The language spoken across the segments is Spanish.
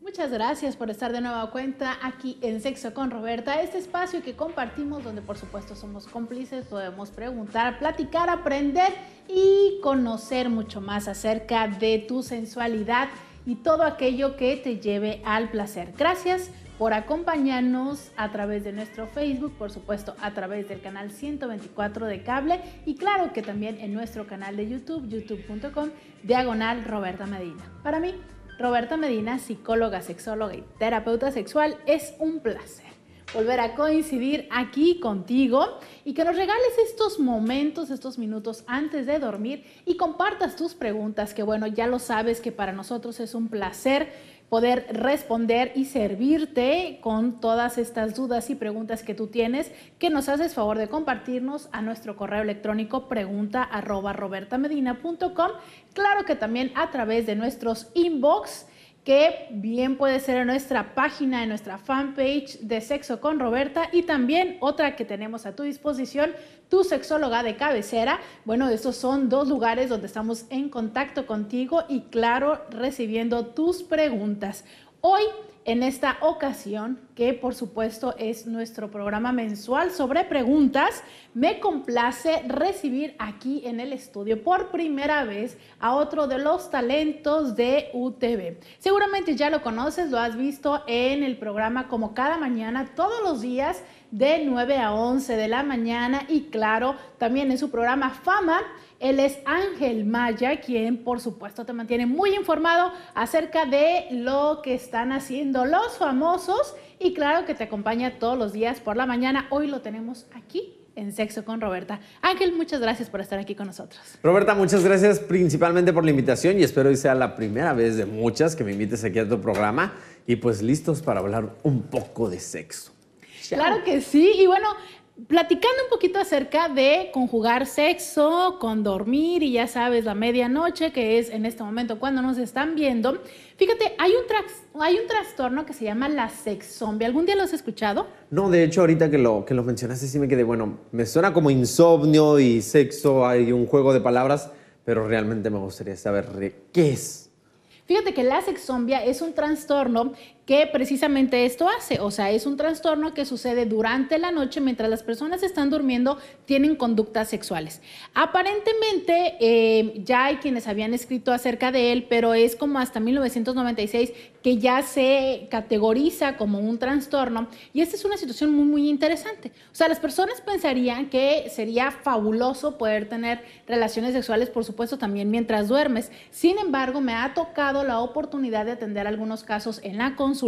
Muchas gracias por estar de nueva cuenta aquí en Sexo con Roberta, este espacio que compartimos donde por supuesto somos cómplices, podemos preguntar, platicar, aprender y conocer mucho más acerca de tu sensualidad y todo aquello que te lleve al placer. Gracias por acompañarnos a través de nuestro Facebook, por supuesto a través del canal 124 de cable y claro que también en nuestro canal de YouTube, youtube.com, diagonal Roberta Medina. Para mí, Roberta Medina, psicóloga, sexóloga y terapeuta sexual, es un placer volver a coincidir aquí contigo y que nos regales estos momentos, estos minutos antes de dormir y compartas tus preguntas, que bueno, ya lo sabes que para nosotros es un placer poder responder y servirte con todas estas dudas y preguntas que tú tienes, que nos haces favor de compartirnos a nuestro correo electrónico pregunta arroba Claro que también a través de nuestros inbox que bien puede ser en nuestra página, en nuestra fanpage de Sexo con Roberta y también otra que tenemos a tu disposición, tu sexóloga de cabecera. Bueno, estos son dos lugares donde estamos en contacto contigo y claro, recibiendo tus preguntas. Hoy, en esta ocasión, que por supuesto es nuestro programa mensual sobre preguntas. Me complace recibir aquí en el estudio por primera vez a otro de los talentos de UTV. Seguramente ya lo conoces, lo has visto en el programa como cada mañana, todos los días de 9 a 11 de la mañana y claro, también en su programa Fama. Él es Ángel Maya, quien por supuesto te mantiene muy informado acerca de lo que están haciendo los famosos y claro que te acompaña todos los días por la mañana. Hoy lo tenemos aquí en Sexo con Roberta. Ángel, muchas gracias por estar aquí con nosotros. Roberta, muchas gracias principalmente por la invitación y espero que sea la primera vez de muchas que me invites aquí a tu programa y pues listos para hablar un poco de sexo. Claro que sí. Y bueno, platicando un poquito acerca de conjugar sexo con dormir y ya sabes, la medianoche, que es en este momento cuando nos están viendo. Fíjate, hay un, hay un trastorno que se llama la sex zombie. ¿Algún día lo has escuchado? No, de hecho, ahorita que lo, que lo mencionaste, sí me quedé, bueno, me suena como insomnio y sexo, hay un juego de palabras, pero realmente me gustaría saber qué es. Fíjate que la sexombia es un trastorno que precisamente esto hace, o sea, es un trastorno que sucede durante la noche mientras las personas están durmiendo, tienen conductas sexuales. Aparentemente eh, ya hay quienes habían escrito acerca de él, pero es como hasta 1996 que ya se categoriza como un trastorno y esta es una situación muy, muy interesante. O sea, las personas pensarían que sería fabuloso poder tener relaciones sexuales, por supuesto, también mientras duermes. Sin embargo, me ha tocado la oportunidad de atender algunos casos en la consulta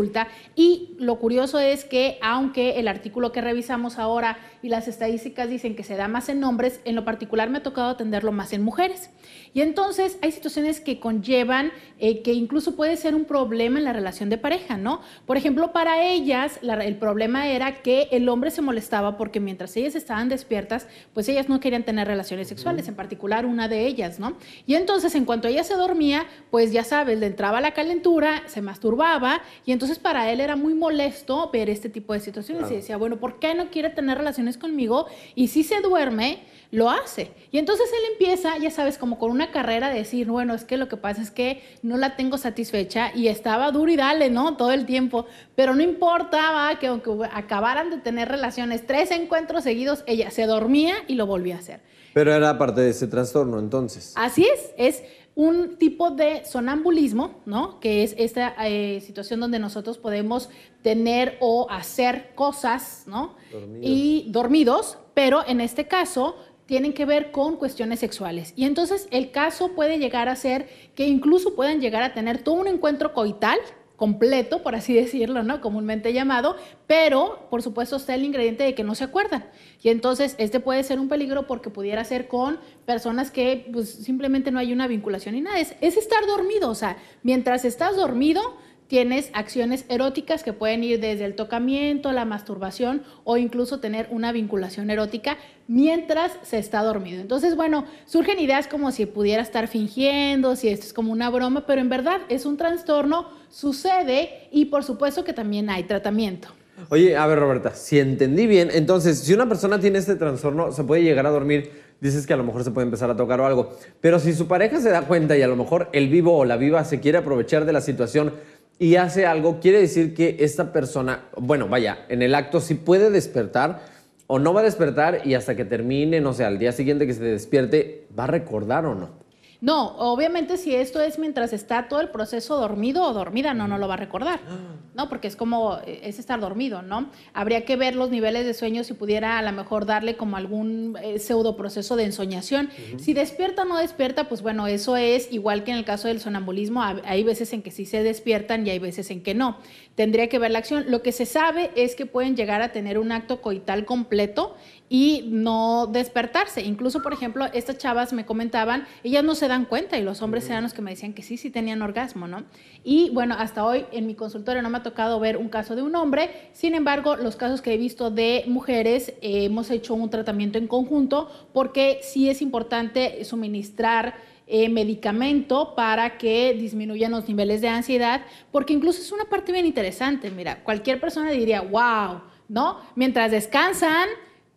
y lo curioso es que aunque el artículo que revisamos ahora y las estadísticas dicen que se da más en hombres, en lo particular me ha tocado atenderlo más en mujeres. Y entonces hay situaciones que conllevan eh, que incluso puede ser un problema en la relación de pareja, ¿no? Por ejemplo, para ellas el problema era que el hombre se molestaba porque mientras ellas estaban despiertas, pues ellas no querían tener relaciones sexuales, en particular una de ellas, ¿no? Y entonces en cuanto ella se dormía, pues ya sabes, le entraba la calentura, se masturbaba y entonces entonces para él era muy molesto ver este tipo de situaciones y decía, bueno, ¿por qué no quiere tener relaciones conmigo? Y si se duerme, lo hace. Y entonces él empieza, ya sabes, como con una carrera de decir, bueno, es que lo que pasa es que no la tengo satisfecha y estaba duro y dale, ¿no? Todo el tiempo. Pero no importaba que aunque acabaran de tener relaciones, tres encuentros seguidos, ella se dormía y lo volvía a hacer. Pero era parte de ese trastorno entonces. Así es, es un tipo de sonambulismo, ¿no? Que es esta eh, situación donde nosotros podemos tener o hacer cosas, ¿no? Dormidos. Y dormidos, pero en este caso tienen que ver con cuestiones sexuales. Y entonces el caso puede llegar a ser que incluso puedan llegar a tener todo un encuentro coital, completo, por así decirlo, ¿no? Comúnmente llamado, pero por supuesto está el ingrediente de que no se acuerdan. Y entonces este puede ser un peligro porque pudiera ser con personas que pues, simplemente no hay una vinculación ni nada. Es, es estar dormido, o sea, mientras estás dormido, tienes acciones eróticas que pueden ir desde el tocamiento, la masturbación o incluso tener una vinculación erótica mientras se está dormido. Entonces, bueno, surgen ideas como si pudiera estar fingiendo, si esto es como una broma, pero en verdad es un trastorno, sucede y por supuesto que también hay tratamiento. Oye, a ver Roberta, si entendí bien, entonces, si una persona tiene este trastorno, se puede llegar a dormir dices que a lo mejor se puede empezar a tocar o algo. Pero si su pareja se da cuenta y a lo mejor el vivo o la viva se quiere aprovechar de la situación y hace algo, quiere decir que esta persona, bueno, vaya, en el acto sí puede despertar o no va a despertar y hasta que termine, no sea, al día siguiente que se despierte, va a recordar o no. No, obviamente si esto es mientras está todo el proceso dormido o dormida, no, no lo va a recordar, ah. ¿no? Porque es como, eh, es estar dormido, ¿no? Habría que ver los niveles de sueño si pudiera a lo mejor darle como algún eh, pseudo proceso de ensoñación. Si despierta o no despierta, pues bueno, eso es igual que en el caso del sonambulismo, hay veces en que sí se despiertan y hay veces en que no. Tendría que ver la acción. Lo que se sabe es que pueden llegar a tener un acto coital completo y no despertarse. Incluso, por ejemplo, estas chavas me comentaban, ellas no se dan cuenta y los hombres eran los que me decían que sí, sí tenían orgasmo, ¿no? Y bueno, hasta hoy en mi consultorio no me ha tocado ver un caso de un hombre, sin embargo, los casos que he visto de mujeres eh, hemos hecho un tratamiento en conjunto porque sí es importante suministrar eh, medicamento para que disminuyan los niveles de ansiedad, porque incluso es una parte bien interesante, mira, cualquier persona diría, wow, ¿no? Mientras descansan,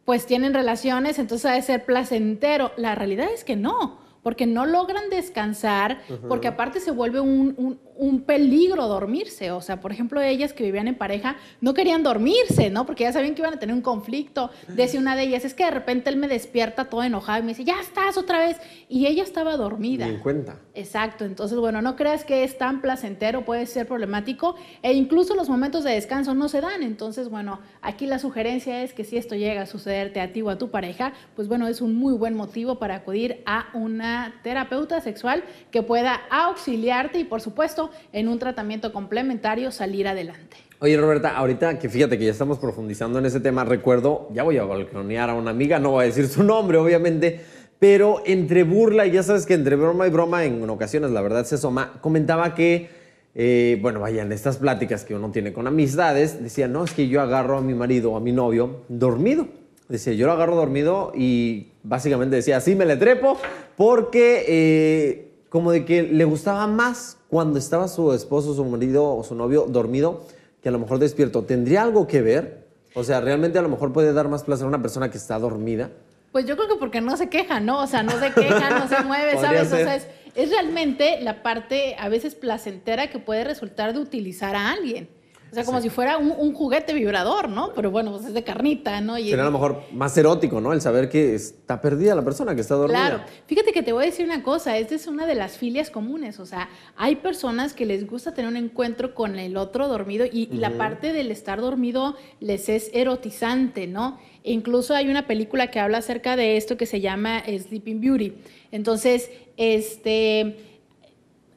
pues tienen relaciones, entonces ha de ser placentero. La realidad es que no, porque no logran descansar, porque aparte se vuelve un, un peligro dormirse. O sea, por ejemplo, ellas que vivían en pareja no querían dormirse, ¿no? Porque ya sabían que iban a tener un conflicto. Decía una de ellas, es que de repente él me despierta todo enojado y me dice, ya estás otra vez. Y ella estaba dormida. en cuenta. Exacto. Entonces, bueno, no creas que es tan placentero, puede ser problemático. E incluso los momentos de descanso no se dan. Entonces, bueno, aquí la sugerencia es que si esto llega a sucederte a ti o a tu pareja, pues bueno, es un muy buen motivo para acudir a una terapeuta sexual que pueda auxiliarte y, por supuesto, en un tratamiento complementario salir adelante. Oye, Roberta, ahorita que fíjate que ya estamos profundizando en ese tema, recuerdo, ya voy a balconear a una amiga, no voy a decir su nombre, obviamente, pero entre burla, y ya sabes que entre broma y broma, en ocasiones la verdad se asoma, comentaba que, eh, bueno, vayan, estas pláticas que uno tiene con amistades, decía, no, es que yo agarro a mi marido o a mi novio dormido. Decía, yo lo agarro dormido y básicamente decía, sí, me le trepo, porque eh, como de que le gustaba más cuando estaba su esposo, su marido o su novio dormido, que a lo mejor despierto, ¿tendría algo que ver? O sea, ¿realmente a lo mejor puede dar más placer a una persona que está dormida? Pues yo creo que porque no se queja, ¿no? O sea, no se queja, no se mueve, ¿sabes? O sea, es realmente la parte a veces placentera que puede resultar de utilizar a alguien. O sea, como si fuera un, juguete vibrador, ¿no? Pero bueno, pues, es de carnita, ¿no? Y, a lo mejor más erótico, ¿no? El saber que está perdida la persona, que está dormida. Claro. Fíjate que te voy a decir una cosa, esta es una de las filias comunes. O sea, hay personas que les gusta tener un encuentro con el otro dormido y, la parte del estar dormido les es erotizante, ¿no? E incluso hay una película que habla acerca de esto que se llama Sleeping Beauty. Entonces, este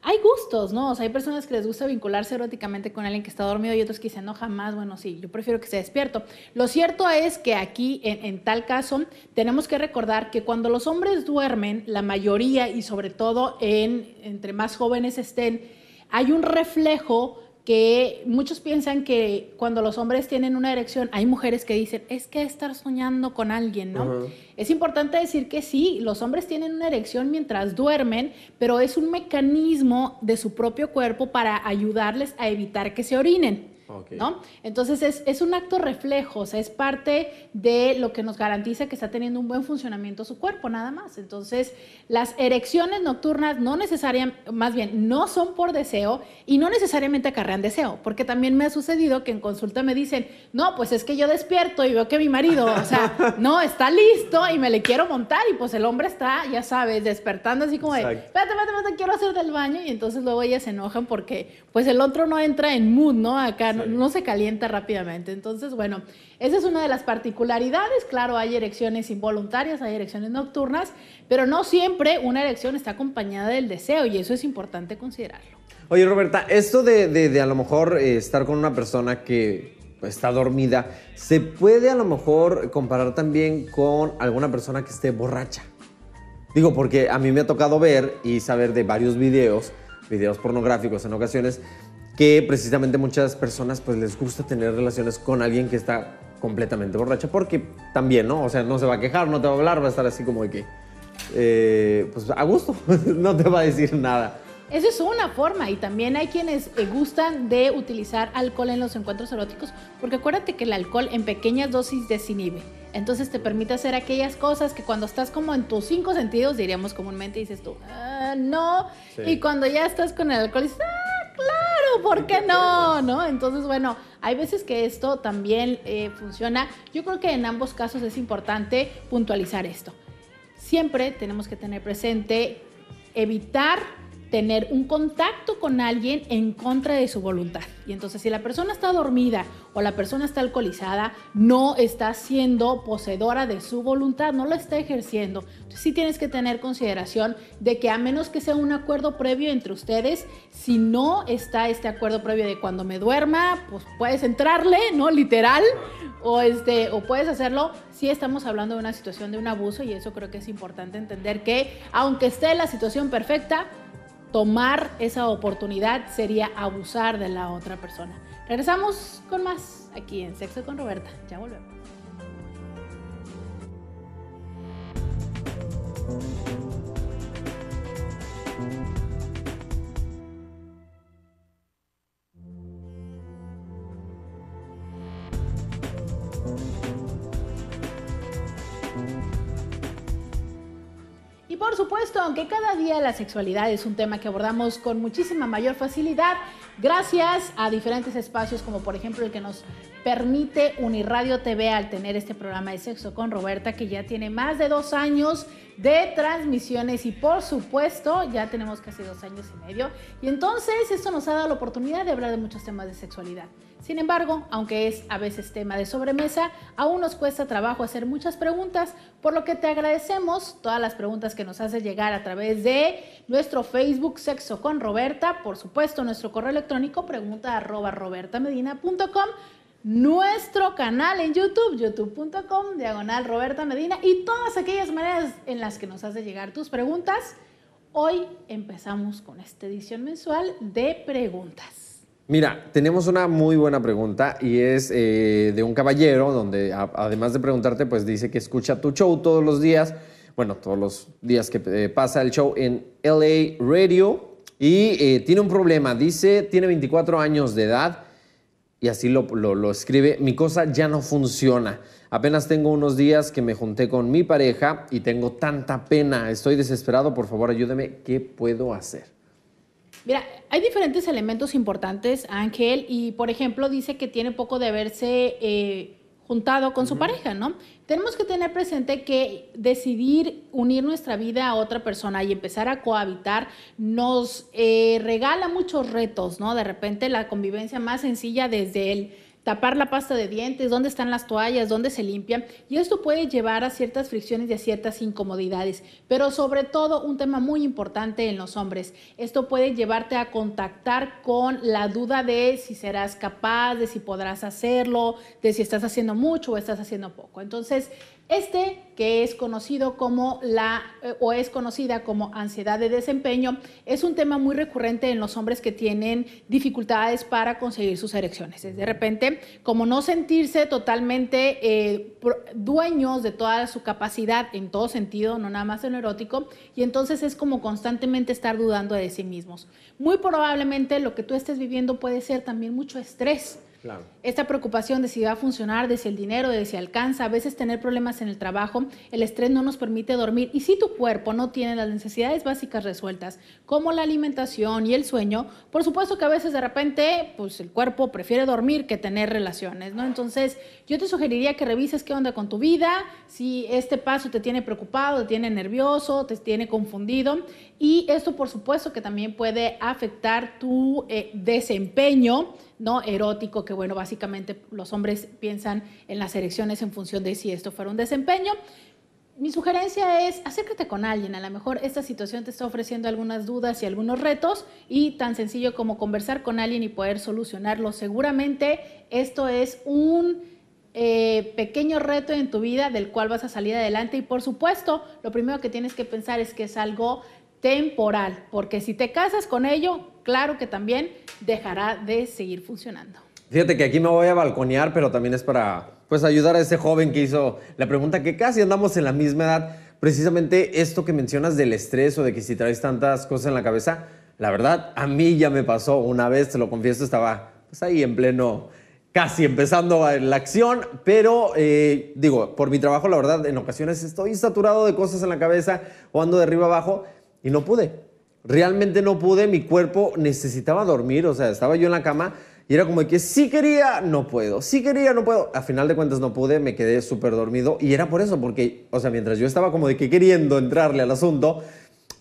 hay gustos, ¿no? O sea, hay personas que les gusta vincularse eróticamente con alguien que está dormido y otros que dicen, no, jamás, bueno, sí, yo prefiero que se despierto. Lo cierto es que aquí, en, tal caso, tenemos que recordar que cuando los hombres duermen, la mayoría y sobre todo en, entre más jóvenes estén, hay un reflejo que muchos piensan que cuando los hombres tienen una erección, hay mujeres que dicen, es que estar soñando con alguien, ¿no? Es importante decir que sí, los hombres tienen una erección mientras duermen, pero es un mecanismo de su propio cuerpo para ayudarles a evitar que se orinen. ¿no? Entonces es, un acto reflejo, o sea, es parte de lo que nos garantiza que está teniendo un buen funcionamiento su cuerpo, nada más. Entonces, las erecciones nocturnas no necesariamente, más bien, no son por deseo y no necesariamente acarrean deseo, porque también me ha sucedido que en consulta me dicen, no, pues es que yo despierto y veo que mi marido, o sea, no, está listo y me le quiero montar y pues el hombre está, ya sabes, despertando así como de, espérate, espérate, espérate, quiero hacer del baño y entonces luego ellas se enojan porque pues el otro no entra en mood, ¿no? Acá, no, se calienta rápidamente. Entonces, bueno, esa es una de las particularidades. Claro, hay erecciones involuntarias, hay erecciones nocturnas, pero no siempre una erección está acompañada del deseo y eso es importante considerarlo. Oye, Roberta, esto de, a lo mejor eh, estar con una persona que está dormida, ¿se puede a lo mejor comparar también con alguna persona que esté borracha? Digo, porque a mí me ha tocado ver y saber de varios videos, videos pornográficos en ocasiones, que precisamente muchas personas pues les gusta tener relaciones con alguien que está completamente borracha porque también, ¿no? O sea, no se va a quejar, no te va a hablar, va a estar así como de que, eh, pues a gusto, no te va a decir nada. Esa es una forma y también hay quienes eh, gustan de utilizar alcohol en los encuentros eróticos porque acuérdate que el alcohol en pequeñas dosis desinhibe. Entonces te permite hacer aquellas cosas que cuando estás como en tus cinco sentidos, diríamos comúnmente, dices tú, ah, no. Y cuando ya estás con el alcohol, dices, ah, claro, ¿por qué no? ¿No? Entonces, bueno, hay veces que esto también eh, funciona. Yo creo que en ambos casos es importante puntualizar esto. Siempre tenemos que tener presente evitar tener un contacto con alguien en contra de su voluntad. Y entonces si la persona está dormida o la persona está alcoholizada, no está siendo poseedora de su voluntad, no lo está ejerciendo. Entonces sí tienes que tener consideración de que a menos que sea un acuerdo previo entre ustedes, si no está este acuerdo previo de cuando me duerma, pues puedes entrarle, ¿no? Literal, o, este, o puedes hacerlo, si estamos hablando de una situación de un abuso y eso creo que es importante entender que aunque esté la situación perfecta, tomar esa oportunidad sería abusar de la otra persona. Regresamos con más aquí en Sexo con Roberta. Ya volvemos. aunque cada día la sexualidad es un tema que abordamos con muchísima mayor facilidad, gracias a diferentes espacios como por ejemplo el que nos permite Uniradio TV al tener este programa de sexo con Roberta que ya tiene más de dos años de transmisiones y por supuesto ya tenemos casi dos años y medio y entonces esto nos ha dado la oportunidad de hablar de muchos temas de sexualidad. Sin embargo, aunque es a veces tema de sobremesa, aún nos cuesta trabajo hacer muchas preguntas, por lo que te agradecemos todas las preguntas que nos haces llegar a través de nuestro Facebook Sexo con Roberta, por supuesto nuestro correo electrónico pregunta robertamedina.com, nuestro canal en YouTube, youtube.com, diagonal Roberta Medina y todas aquellas maneras en las que nos haces llegar tus preguntas. Hoy empezamos con esta edición mensual de preguntas. Mira, tenemos una muy buena pregunta y es eh, de un caballero donde además de preguntarte, pues dice que escucha tu show todos los días, bueno, todos los días que eh, pasa el show en LA Radio y eh, tiene un problema, dice, tiene 24 años de edad y así lo, lo, lo escribe, mi cosa ya no funciona. Apenas tengo unos días que me junté con mi pareja y tengo tanta pena, estoy desesperado, por favor ayúdeme, ¿qué puedo hacer? Mira, hay diferentes elementos importantes, Ángel, y por ejemplo dice que tiene poco de haberse eh, juntado con su pareja, ¿no? Tenemos que tener presente que decidir unir nuestra vida a otra persona y empezar a cohabitar nos eh, regala muchos retos, ¿no? De repente la convivencia más sencilla desde el tapar la pasta de dientes, dónde están las toallas, dónde se limpian. Y esto puede llevar a ciertas fricciones y a ciertas incomodidades. Pero sobre todo un tema muy importante en los hombres. Esto puede llevarte a contactar con la duda de si serás capaz, de si podrás hacerlo, de si estás haciendo mucho o estás haciendo poco. Entonces, este, que es conocido como la eh, o es conocida como ansiedad de desempeño, es un tema muy recurrente en los hombres que tienen dificultades para conseguir sus erecciones. Es de repente, como no sentirse totalmente eh, dueños de toda su capacidad en todo sentido, no nada más en erótico, y entonces es como constantemente estar dudando de sí mismos. Muy probablemente lo que tú estés viviendo puede ser también mucho estrés esta preocupación de si va a funcionar, de si el dinero, de si alcanza, a veces tener problemas en el trabajo, el estrés no nos permite dormir y si tu cuerpo no tiene las necesidades básicas resueltas, como la alimentación y el sueño, por supuesto que a veces de repente pues el cuerpo prefiere dormir que tener relaciones, ¿no? Entonces, yo te sugeriría que revises qué onda con tu vida, si este paso te tiene preocupado, te tiene nervioso, te tiene confundido y esto por supuesto que también puede afectar tu eh, desempeño ¿no? erótico, que bueno, básicamente los hombres piensan en las erecciones en función de si esto fuera un desempeño. Mi sugerencia es acércate con alguien, a lo mejor esta situación te está ofreciendo algunas dudas y algunos retos y tan sencillo como conversar con alguien y poder solucionarlo. Seguramente esto es un eh, pequeño reto en tu vida del cual vas a salir adelante y por supuesto lo primero que tienes que pensar es que es algo temporal, porque si te casas con ello, claro que también dejará de seguir funcionando. Fíjate que aquí me voy a balconear, pero también es para pues ayudar a ese joven que hizo la pregunta que casi andamos en la misma edad. Precisamente esto que mencionas del estrés o de que si traes tantas cosas en la cabeza, la verdad a mí ya me pasó una vez, te lo confieso, estaba pues ahí en pleno casi empezando la acción, pero eh, digo, por mi trabajo, la verdad, en ocasiones estoy saturado de cosas en la cabeza o ando de arriba abajo y no pude. Realmente no pude, mi cuerpo necesitaba dormir, o sea, estaba yo en la cama y era como de que si quería, no puedo, sí quería, no puedo. A final de cuentas no pude, me quedé súper dormido y era por eso, porque, o sea, mientras yo estaba como de que queriendo entrarle al asunto,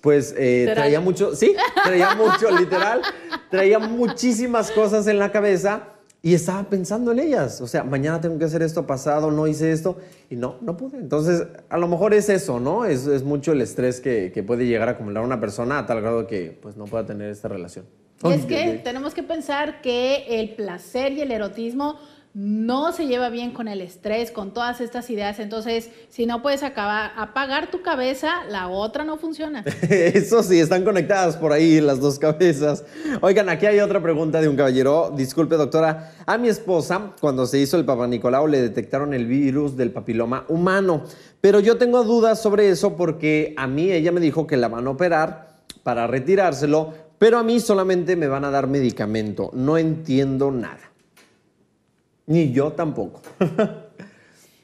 pues eh, traía mucho, sí, traía mucho, literal, traía muchísimas cosas en la cabeza y estaba pensando en ellas. O sea, mañana tengo que hacer esto, pasado, no hice esto y no, no pude. Entonces, a lo mejor es eso, ¿no? Es, mucho el estrés que, puede llegar a acumular una persona a tal grado que pues no pueda tener esta relación. es que tenemos que pensar que el placer y el erotismo no se lleva bien con el estrés, con todas estas ideas. Entonces, si no puedes acabar, apagar tu cabeza, la otra no funciona. Eso sí, están conectadas por ahí las dos cabezas. Oigan, aquí hay otra pregunta de un caballero. Disculpe, doctora. A mi esposa, cuando se hizo el Papa Nicolau, le detectaron el virus del papiloma humano. Pero yo tengo dudas sobre eso porque a mí ella me dijo que la van a operar para retirárselo, pero a mí solamente me van a dar medicamento. No entiendo nada. Ni yo tampoco.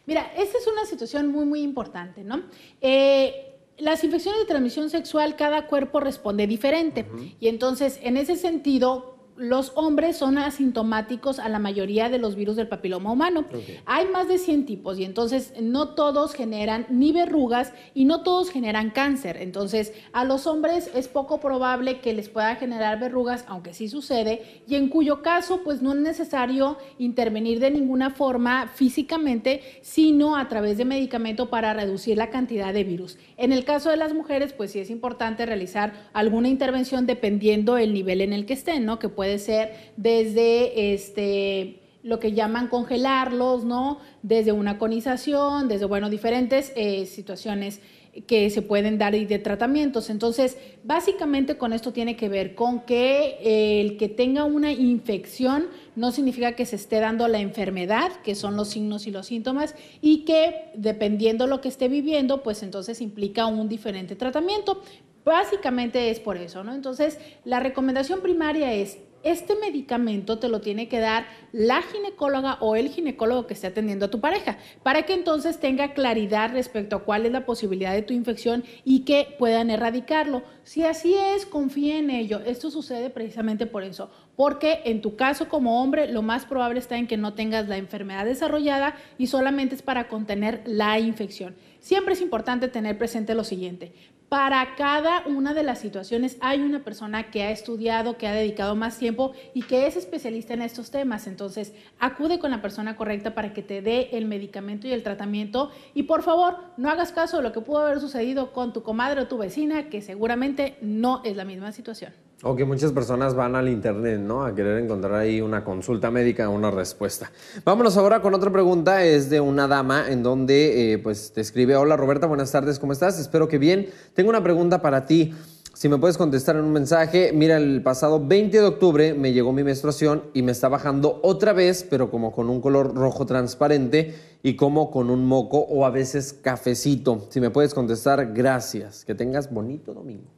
Mira, esta es una situación muy, muy importante, ¿no? Eh, las infecciones de transmisión sexual, cada cuerpo responde diferente. Y entonces, en ese sentido, los hombres son asintomáticos a la mayoría de los virus del papiloma humano. Hay más de 100 tipos y entonces no todos generan ni verrugas y no todos generan cáncer. Entonces a los hombres es poco probable que les pueda generar verrugas, aunque sí sucede, y en cuyo caso pues no es necesario intervenir de ninguna forma físicamente, sino a través de medicamento para reducir la cantidad de virus. En el caso de las mujeres pues sí es importante realizar alguna intervención dependiendo el nivel en el que estén, ¿no? Que puede ser desde este lo que llaman congelarlos, ¿no? Desde una conización, desde, bueno, diferentes eh, situaciones que se pueden dar y de tratamientos. Entonces, básicamente con esto tiene que ver con que eh, el que tenga una infección no significa que se esté dando la enfermedad, que son los signos y los síntomas, y que dependiendo lo que esté viviendo, pues entonces implica un diferente tratamiento. Básicamente es por eso, ¿no? Entonces, la recomendación primaria es este medicamento te lo tiene que dar la ginecóloga o el ginecólogo que esté atendiendo a tu pareja, para que entonces tenga claridad respecto a cuál es la posibilidad de tu infección y que puedan erradicarlo. Si así es, confía en ello. Esto sucede precisamente por eso, porque en tu caso como hombre lo más probable está en que no tengas la enfermedad desarrollada y solamente es para contener la infección. Siempre es importante tener presente lo siguiente, para cada una de las situaciones hay una persona que ha estudiado, que ha dedicado más tiempo y que es especialista en estos temas. Entonces, acude con la persona correcta para que te dé el medicamento y el tratamiento. Y por favor, no hagas caso de lo que pudo haber sucedido con tu comadre o tu vecina, que seguramente no es la misma situación. O que muchas personas van al internet, ¿no? A querer encontrar ahí una consulta médica, una respuesta. Vámonos ahora con otra pregunta, es de una dama en donde eh, pues te escribe, hola Roberta, buenas tardes, ¿cómo estás? Espero que bien. Tengo una pregunta para ti. Si me puedes contestar en un mensaje, mira, el pasado 20 de octubre me llegó mi menstruación y me está bajando otra vez, pero como con un color rojo transparente y como con un moco o a veces cafecito. Si me puedes contestar, gracias. Que tengas bonito domingo.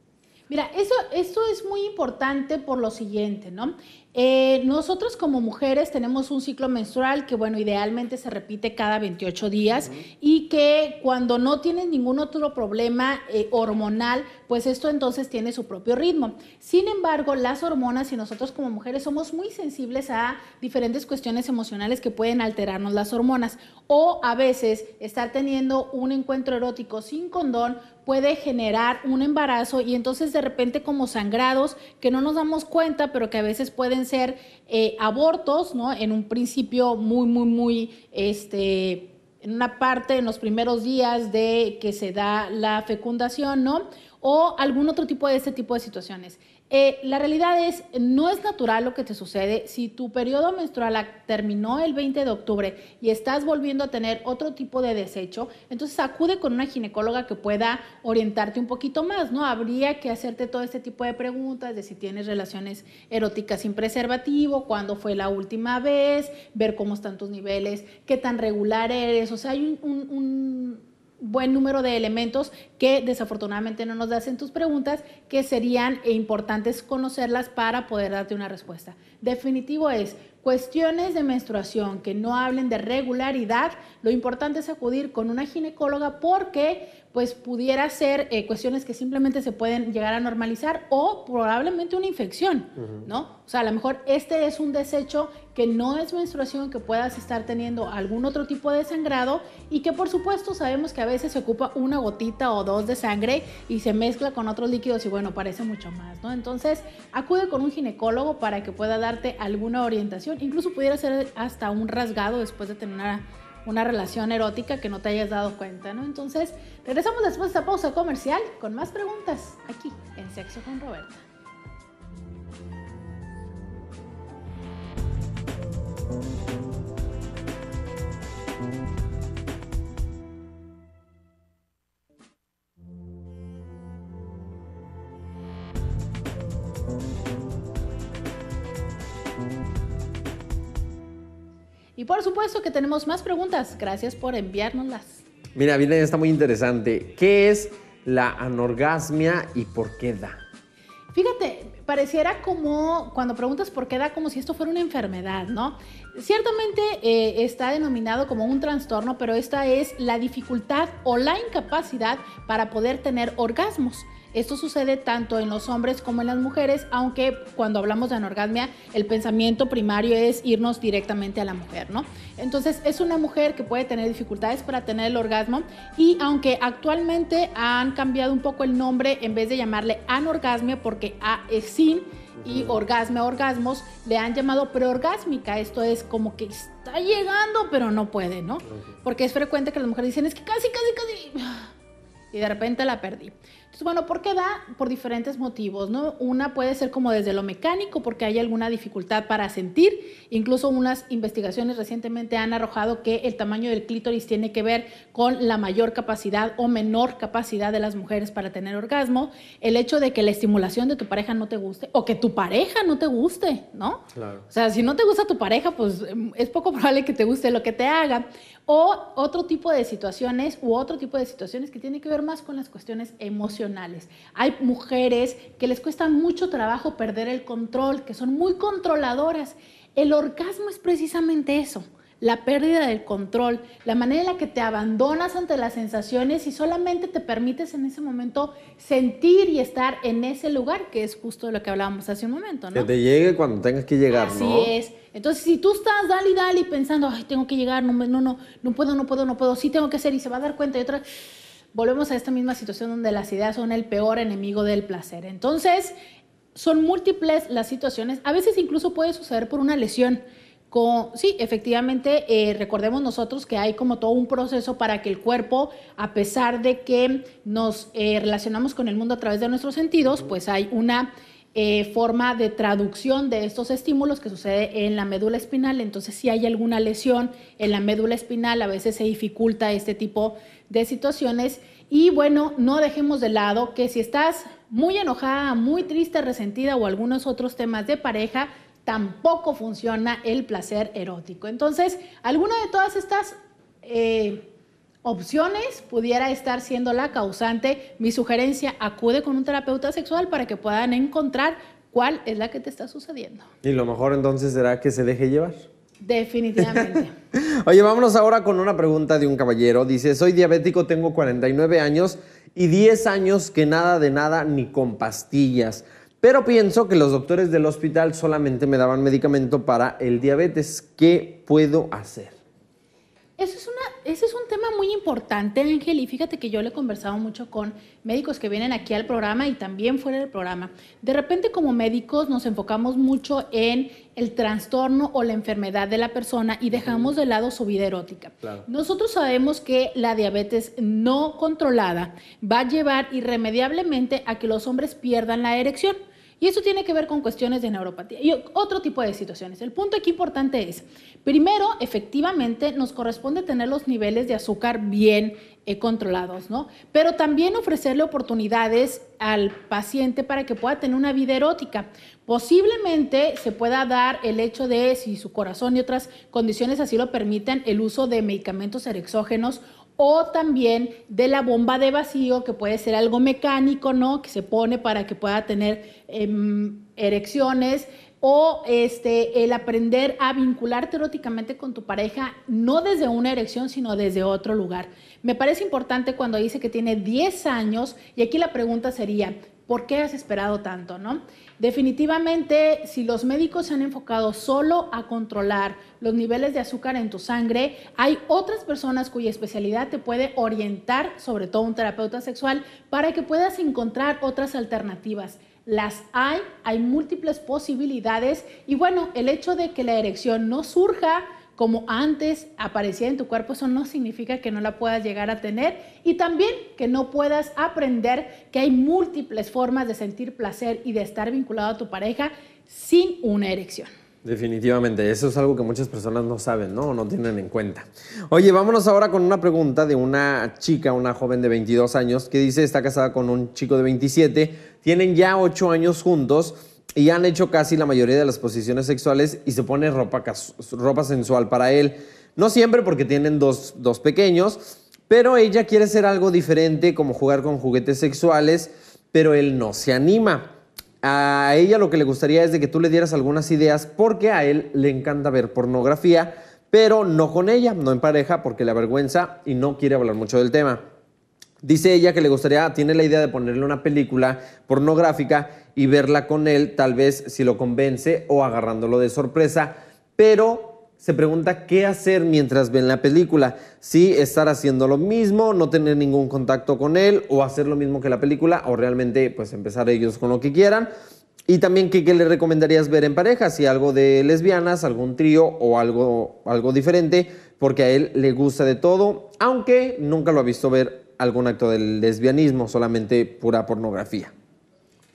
Mira, eso, eso es muy importante por lo siguiente, ¿no? Eh, nosotros como mujeres tenemos un ciclo menstrual que, bueno, idealmente se repite cada 28 días y que cuando no tienen ningún otro problema eh, hormonal, pues esto entonces tiene su propio ritmo. Sin embargo, las hormonas y nosotros como mujeres somos muy sensibles a diferentes cuestiones emocionales que pueden alterarnos las hormonas o a veces estar teniendo un encuentro erótico sin condón puede generar un embarazo y entonces de repente como sangrados que no nos damos cuenta, pero que a veces pueden ser eh, abortos, ¿no? En un principio muy, muy, muy, este, en una parte, en los primeros días de que se da la fecundación, ¿no? O algún otro tipo de este tipo de situaciones. Eh, la realidad es, no es natural lo que te sucede. Si tu periodo menstrual terminó el 20 de octubre y estás volviendo a tener otro tipo de desecho, entonces acude con una ginecóloga que pueda orientarte un poquito más, ¿no? Habría que hacerte todo este tipo de preguntas de si tienes relaciones eróticas sin preservativo, cuándo fue la última vez, ver cómo están tus niveles, qué tan regular eres. O sea, hay un buen número de elementos que desafortunadamente no nos das en tus preguntas, que serían e importantes conocerlas para poder darte una respuesta. Definitivo es, cuestiones de menstruación que no hablen de regularidad, lo importante es acudir con una ginecóloga porque pues pudiera ser eh, cuestiones que simplemente se pueden llegar a normalizar o probablemente una infección, ¿no? O sea, a lo mejor este es un desecho que no es menstruación, que puedas estar teniendo algún otro tipo de sangrado y que por supuesto sabemos que a veces se ocupa una gotita o dos de sangre y se mezcla con otros líquidos y bueno, parece mucho más, ¿no? Entonces acude con un ginecólogo para que pueda darte alguna orientación, incluso pudiera ser hasta un rasgado después de tener una relación erótica que no te hayas dado cuenta, ¿no? Entonces, regresamos después de esta pausa comercial con más preguntas aquí en Sexo con Roberta. Y por supuesto que tenemos más preguntas. Gracias por enviárnoslas. Mira, viene está muy interesante. ¿Qué es la anorgasmia y por qué da? Fíjate, pareciera como, cuando preguntas por qué da, como si esto fuera una enfermedad, ¿no? Ciertamente eh, está denominado como un trastorno, pero esta es la dificultad o la incapacidad para poder tener orgasmos. Esto sucede tanto en los hombres como en las mujeres, aunque cuando hablamos de anorgasmia el pensamiento primario es irnos directamente a la mujer, ¿no? Entonces es una mujer que puede tener dificultades para tener el orgasmo y aunque actualmente han cambiado un poco el nombre en vez de llamarle anorgasmia porque A es sin y orgasmo orgasmos le han llamado preorgásmica, esto es como que está llegando pero no puede, ¿no? Porque es frecuente que las mujeres dicen es que casi, casi, casi y de repente la perdí. Entonces, bueno, ¿por qué da? Por diferentes motivos, ¿no? Una puede ser como desde lo mecánico, porque hay alguna dificultad para sentir. Incluso unas investigaciones recientemente han arrojado que el tamaño del clítoris tiene que ver con la mayor capacidad o menor capacidad de las mujeres para tener orgasmo. El hecho de que la estimulación de tu pareja no te guste o que tu pareja no te guste, ¿no? Claro. O sea, si no te gusta tu pareja, pues mm, es poco probable que te guste lo que te haga o otro tipo de situaciones u otro tipo de situaciones que tiene que ver más con las cuestiones emocionales. Hay mujeres que les cuesta mucho trabajo perder el control, que son muy controladoras. El orgasmo es precisamente eso, la pérdida del control, la manera en la que te abandonas ante las sensaciones y solamente te permites en ese momento sentir y estar en ese lugar, que es justo lo que hablábamos hace un momento, Que te llegue cuando tengas que llegar, ¿no? Así es. Entonces, si tú estás dale y dale pensando, ay, tengo que llegar, no, no, no, no puedo, no puedo, no puedo, sí tengo que hacer y se va a dar cuenta y otra volvemos a esta misma situación donde las ideas son el peor enemigo del placer. Entonces, son múltiples las situaciones. A veces incluso puede suceder por una lesión. Con, sí, efectivamente, eh, recordemos nosotros que hay como todo un proceso para que el cuerpo, a pesar de que nos eh, relacionamos con el mundo a través de nuestros sentidos, pues hay una eh, forma de traducción de estos estímulos que sucede en la médula espinal. Entonces, si hay alguna lesión en la médula espinal, a veces se dificulta este tipo de situaciones. Y bueno, no dejemos de lado que si estás muy enojada, muy triste, resentida o algunos otros temas de pareja, tampoco funciona el placer erótico. Entonces, alguna de todas estas... Eh, opciones pudiera estar siendo la causante, mi sugerencia, acude con un terapeuta sexual para que puedan encontrar cuál es la que te está sucediendo. Y lo mejor entonces será que se deje llevar. Definitivamente. Oye, vámonos ahora con una pregunta de un caballero. Dice, soy diabético, tengo 49 años y 10 años que nada de nada ni con pastillas. Pero pienso que los doctores del hospital solamente me daban medicamento para el diabetes. ¿Qué puedo hacer? Eso es, es un tema muy importante, Ángel, y fíjate que yo le he conversado mucho con médicos que vienen aquí al programa y también fuera del programa. De repente como médicos nos enfocamos mucho en el trastorno o la enfermedad de la persona y dejamos de lado su vida erótica. Nosotros sabemos que la diabetes no controlada va a llevar irremediablemente a que los hombres pierdan la erección. Y eso tiene que ver con cuestiones de neuropatía y otro tipo de situaciones. El punto aquí importante es, primero, efectivamente, nos corresponde tener los niveles de azúcar bien eh, controlados, ¿no? Pero también ofrecerle oportunidades al paciente para que pueda tener una vida erótica. Posiblemente se pueda dar el hecho de, si su corazón y otras condiciones así lo permiten, el uso de medicamentos erexógenos o también de la bomba de vacío, que puede ser algo mecánico, ¿no? Que se pone para que pueda tener em, erecciones, o este, el aprender a vincularte eróticamente con tu pareja, no desde una erección, sino desde otro lugar. Me parece importante cuando dice que tiene 10 años, y aquí la pregunta sería, ¿Por qué has esperado tanto, no? Definitivamente, si los médicos se han enfocado solo a controlar los niveles de azúcar en tu sangre, hay otras personas cuya especialidad te puede orientar, sobre todo un terapeuta sexual, para que puedas encontrar otras alternativas. Las hay, hay múltiples posibilidades y bueno, el hecho de que la erección no surja como antes aparecía en tu cuerpo, eso no significa que no la puedas llegar a tener y también que no puedas aprender que hay múltiples formas de sentir placer y de estar vinculado a tu pareja sin una erección. Definitivamente, eso es algo que muchas personas no saben, ¿no? O no tienen en cuenta. Oye, vámonos ahora con una pregunta de una chica, una joven de 22 años, que dice, está casada con un chico de 27, tienen ya 8 años juntos y han hecho casi la mayoría de las posiciones sexuales y se pone ropa, ropa sensual para él. No siempre porque tienen dos, dos pequeños, pero ella quiere hacer algo diferente como jugar con juguetes sexuales, pero él no se anima. A ella lo que le gustaría es de que tú le dieras algunas ideas porque a él le encanta ver pornografía, pero no con ella, no en pareja porque le avergüenza y no quiere hablar mucho del tema. Dice ella que le gustaría, tiene la idea de ponerle una película pornográfica y verla con él, tal vez si lo convence o agarrándolo de sorpresa, pero se pregunta qué hacer mientras ven la película, si estar haciendo lo mismo, no tener ningún contacto con él o hacer lo mismo que la película o realmente pues empezar ellos con lo que quieran. Y también qué, qué le recomendarías ver en pareja, si algo de lesbianas, algún trío o algo, algo diferente, porque a él le gusta de todo, aunque nunca lo ha visto ver algún acto del lesbianismo, solamente pura pornografía.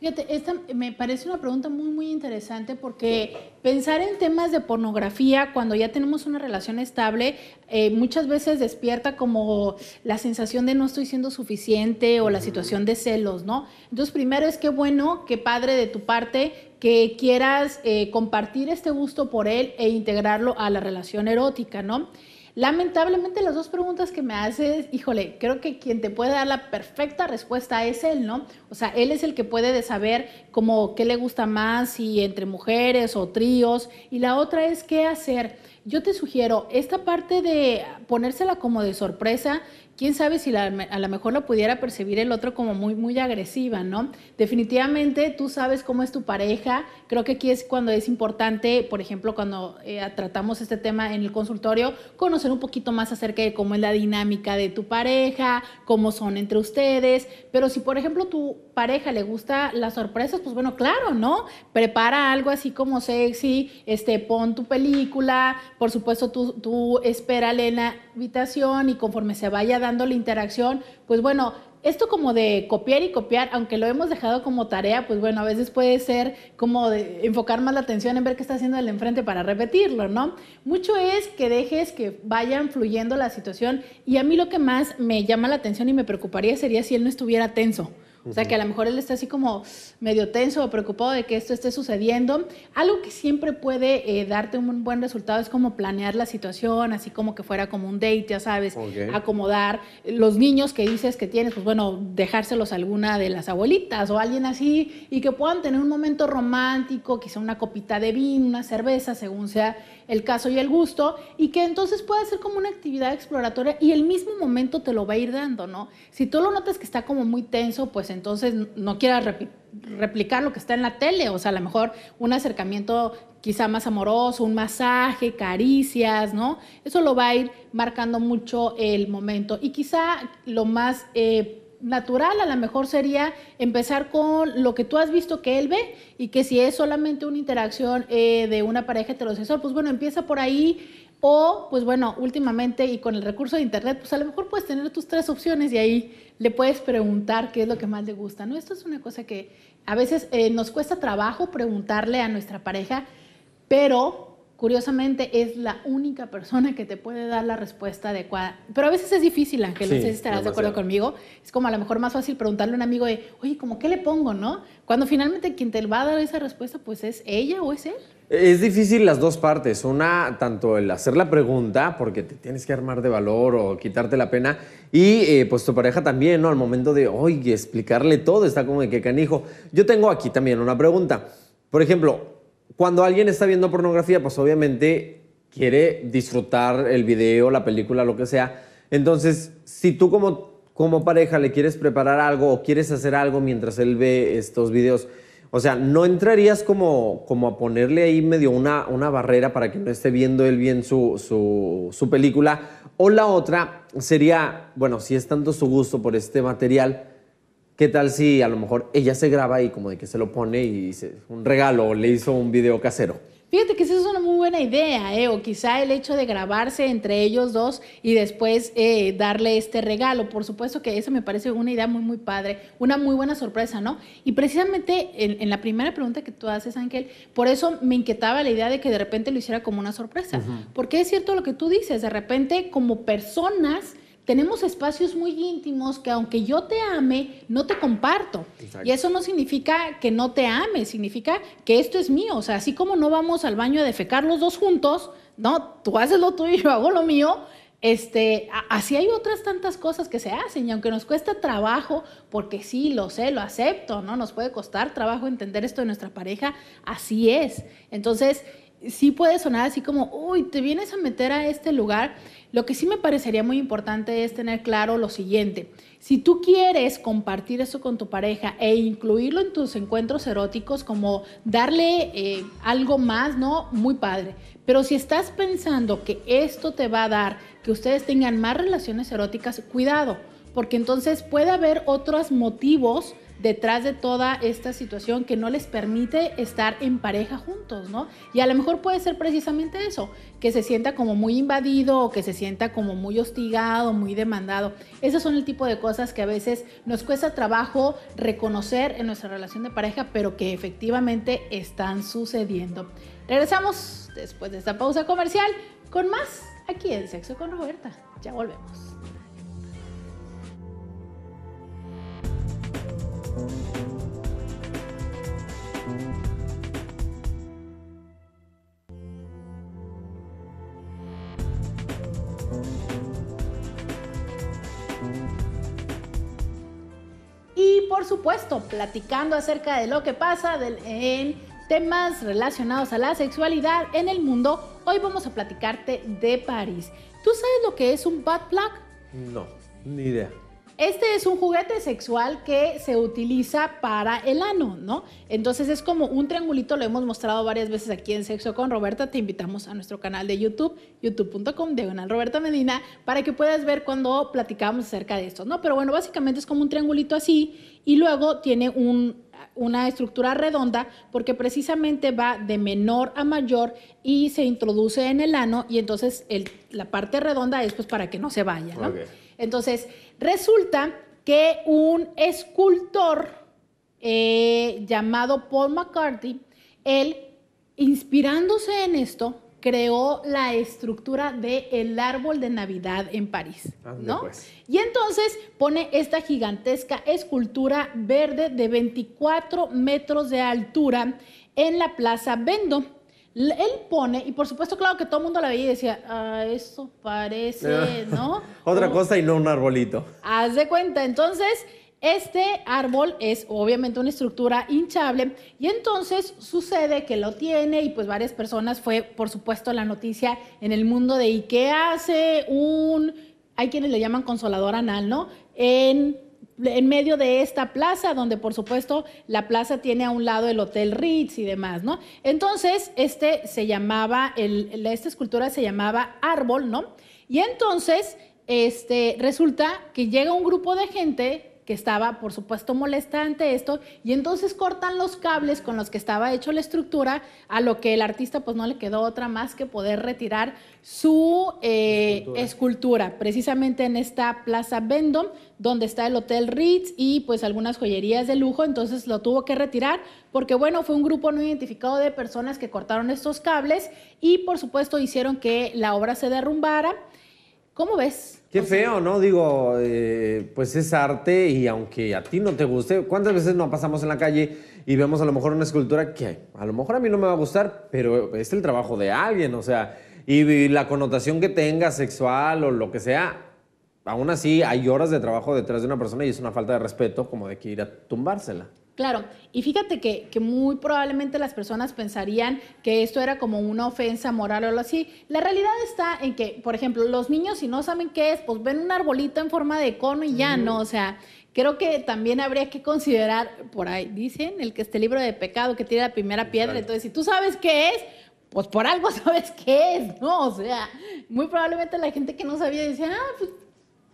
Fíjate, esta me parece una pregunta muy, muy interesante porque pensar en temas de pornografía cuando ya tenemos una relación estable eh, muchas veces despierta como la sensación de no estoy siendo suficiente o la situación de celos, ¿no? Entonces, primero es que bueno, qué padre de tu parte que quieras eh, compartir este gusto por él e integrarlo a la relación erótica, ¿no? Lamentablemente las dos preguntas que me haces, híjole, creo que quien te puede dar la perfecta respuesta es él, ¿no? O sea, él es el que puede saber como qué le gusta más, si entre mujeres o tríos, y la otra es qué hacer. Yo te sugiero esta parte de ponérsela como de sorpresa, quién sabe si a lo mejor lo pudiera percibir el otro como muy, muy agresiva, ¿no? Definitivamente tú sabes cómo es tu pareja. Creo que aquí es cuando es importante, por ejemplo, cuando eh, tratamos este tema en el consultorio, conocer un poquito más acerca de cómo es la dinámica de tu pareja, cómo son entre ustedes. Pero si, por ejemplo, tú pareja le gusta las sorpresas, pues bueno, claro, ¿no? Prepara algo así como sexy, este, pon tu película, por supuesto tú, tú espérale en la habitación y conforme se vaya dando la interacción, pues bueno, esto como de copiar y copiar, aunque lo hemos dejado como tarea, pues bueno, a veces puede ser como enfocar más la atención en ver qué está haciendo el enfrente para repetirlo, ¿no? Mucho es que dejes que vayan fluyendo la situación y a mí lo que más me llama la atención y me preocuparía sería si él no estuviera tenso. O sea, que a lo mejor él está así como medio tenso o preocupado de que esto esté sucediendo. Algo que siempre puede eh, darte un buen resultado es como planear la situación, así como que fuera como un date, ya sabes, acomodar los niños que dices que tienes, pues bueno, dejárselos a alguna de las abuelitas o alguien así y que puedan tener un momento romántico, quizá una copita de vino, una cerveza, según sea el caso y el gusto, y que entonces pueda ser como una actividad exploratoria y el mismo momento te lo va a ir dando, ¿no? Si tú lo notas que está como muy tenso, pues entonces no quieras replicar lo que está en la tele, o sea, a lo mejor un acercamiento quizá más amoroso, un masaje, caricias, ¿no? Eso lo va a ir marcando mucho el momento. Y quizá lo más... Eh, natural a lo mejor sería empezar con lo que tú has visto que él ve y que si es solamente una interacción eh, de una pareja heterosexual, pues bueno, empieza por ahí o pues bueno, últimamente y con el recurso de internet, pues a lo mejor puedes tener tus tres opciones y ahí le puedes preguntar qué es lo que más le gusta, ¿no? Esto es una cosa que a veces eh, nos cuesta trabajo preguntarle a nuestra pareja, pero curiosamente es la única persona que te puede dar la respuesta adecuada. Pero a veces es difícil, Ángel, no sé si estarás de acuerdo conmigo. Es como a lo mejor más fácil preguntarle a un amigo de, oye, ¿cómo qué le pongo, no? Cuando finalmente quien te va a dar esa respuesta, pues es ella o es él. Es difícil las dos partes. Una, tanto el hacer la pregunta, porque te tienes que armar de valor o quitarte la pena, y eh, pues tu pareja también, ¿no? Al momento de, oye, explicarle todo, está como de que canijo. Yo tengo aquí también una pregunta. Por ejemplo, cuando alguien está viendo pornografía, pues obviamente quiere disfrutar el video, la película, lo que sea. Entonces, si tú como, como pareja le quieres preparar algo o quieres hacer algo mientras él ve estos videos, o sea, ¿no entrarías como, como a ponerle ahí medio una, una barrera para que no esté viendo él bien su, su película? O la otra sería, bueno, si es tanto su gusto por este material, ¿Qué tal si a lo mejor ella se graba y como de que se lo pone y dice un regalo o le hizo un video casero? Fíjate que esa es una muy buena idea, ¿eh? o quizá el hecho de grabarse entre ellos dos y después eh, darle este regalo. Por supuesto que eso me parece una idea muy, muy padre, una muy buena sorpresa, ¿no? Y precisamente en, la primera pregunta que tú haces, Ángel, por eso me inquietaba la idea de que de repente lo hiciera como una sorpresa. Porque es cierto lo que tú dices, de repente como personas tenemos espacios muy íntimos que aunque yo te ame, no te comparto. Y eso no significa que no te ame, significa que esto es mío. O sea, así como no vamos al baño a defecar los dos juntos, no, tú haces lo tuyo y yo hago lo mío. Este, así hay otras tantas cosas que se hacen y aunque nos cuesta trabajo, porque sí, lo sé, lo acepto, ¿no? Nos puede costar trabajo entender esto de nuestra pareja, así es. Entonces, sí puede sonar así como, uy, te vienes a meter a este lugar. Lo que sí me parecería muy importante es tener claro lo siguiente. Si tú quieres compartir eso con tu pareja e incluirlo en tus encuentros eróticos, como darle eh, algo más, ¿no? Muy padre. Pero si estás pensando que esto te va a dar que ustedes tengan más relaciones eróticas, cuidado porque entonces puede haber otros motivos detrás de toda esta situación que no les permite estar en pareja juntos, ¿no? Y a lo mejor puede ser precisamente eso, que se sienta como muy invadido o que se sienta como muy hostigado, muy demandado. Esos son el tipo de cosas que a veces nos cuesta trabajo reconocer en nuestra relación de pareja, pero que efectivamente están sucediendo. Regresamos después de esta pausa comercial con más aquí en Sexo con Roberta. Ya volvemos. Y por supuesto, platicando acerca de lo que pasa en temas relacionados a la sexualidad en el mundo, hoy vamos a platicarte de París. ¿Tú sabes lo que es un bad plug? No, ni idea. Este es un juguete sexual que se utiliza para el ano, ¿no? Entonces es como un triangulito, lo hemos mostrado varias veces aquí en Sexo con Roberta. Te invitamos a nuestro canal de YouTube, youtube.com, diagonal Roberta Medina, para que puedas ver cuando platicamos acerca de esto, ¿no? Pero bueno, básicamente es como un triangulito así y luego tiene una estructura redonda porque precisamente va de menor a mayor y se introduce en el ano y entonces la parte redonda es pues para que no se vaya, ¿no? Entonces, resulta que un escultor eh, llamado Paul McCarthy, él, inspirándose en esto, creó la estructura de el árbol de Navidad en París, ah, ¿no? Pues. Y entonces pone esta gigantesca escultura verde de 24 metros de altura en la Plaza Vendôme. Él pone, y por supuesto, claro que todo el mundo la veía y decía, ah, eso parece, ah, ¿no? Otra cosa y no un arbolito. Haz de cuenta. Entonces, este árbol es obviamente una estructura hinchable y entonces sucede que lo tiene y pues varias personas fue, por supuesto, la noticia en el mundo de ¿y qué hace un, hay quienes le llaman consolador anal, ¿no? En en medio de esta plaza, donde por supuesto la plaza tiene a un lado el Hotel Ritz y demás, ¿no? Entonces, este se llamaba, el, esta escultura se llamaba Árbol, ¿no? Y entonces, este, resulta que llega un grupo de gente que estaba, por supuesto, molesta ante esto, y entonces cortan los cables con los que estaba hecho la estructura, a lo que el artista pues no le quedó otra más que poder retirar su eh, escultura. precisamente en esta Plaza Vendom, donde está el Hotel Ritz y pues algunas joyerías de lujo, entonces lo tuvo que retirar porque bueno, fue un grupo no identificado de personas que cortaron estos cables y por supuesto hicieron que la obra se derrumbara ¿Cómo ves? Qué feo, ¿no? Digo, eh, pues es arte y aunque a ti no te guste, ¿cuántas veces no pasamos en la calle y vemos a lo mejor una escultura que a lo mejor a mí no me va a gustar, pero es el trabajo de alguien, o sea, y, y la connotación que tenga sexual o lo que sea, aún así hay horas de trabajo detrás de una persona y es una falta de respeto como de que ir a tumbársela. Claro, y fíjate que, muy probablemente las personas pensarían que esto era como una ofensa moral o algo así. La realidad está en que, por ejemplo, los niños si no saben qué es, pues ven un arbolito en forma de cono y ya, ¿no? O sea, creo que también habría que considerar, por ahí dicen, el que este libro de pecado que tiene la primera piedra, entonces si tú sabes qué es, pues por algo sabes qué es, ¿no? O sea, muy probablemente la gente que no sabía decía, ah, pues,